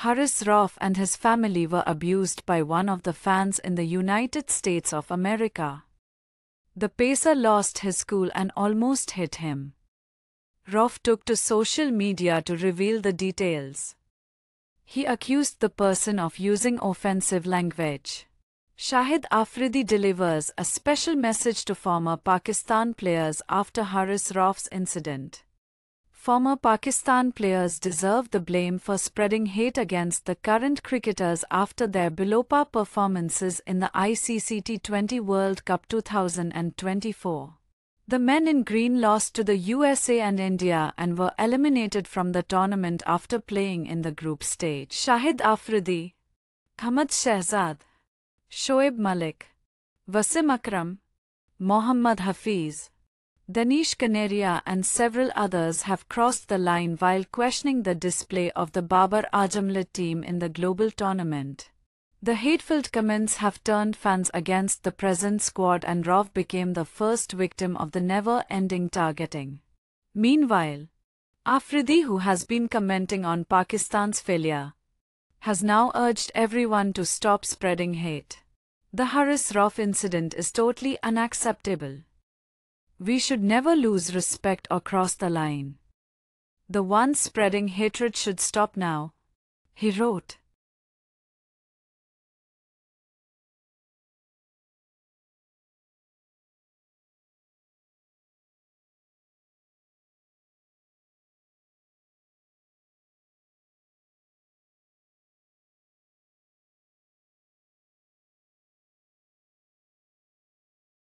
Haris Roth and his family were abused by one of the fans in the United States of America. The pacer lost his cool and almost hit him. Roth took to social media to reveal the details. He accused the person of using offensive language. Shahid Afridi delivers a special message to former Pakistan players after Haris Roth's incident former Pakistan players deserve the blame for spreading hate against the current cricketers after their below-par performances in the ICC T20 World Cup 2024. The men in green lost to the USA and India and were eliminated from the tournament after playing in the group stage. Shahid Afridi, Hamad Shahzad, Shoaib Malik, Wasim Akram, Mohammad Hafiz, Danish Kaneria and several others have crossed the line while questioning the display of the Babar Ajamla team in the global tournament. The hateful comments have turned fans against the present squad and Rov became the first victim of the never-ending targeting. Meanwhile, Afridi who has been commenting on Pakistan's failure, has now urged everyone to stop spreading hate. The Harris Roff incident is totally unacceptable. We should never lose respect or cross the line. The one spreading hatred should stop now, he wrote.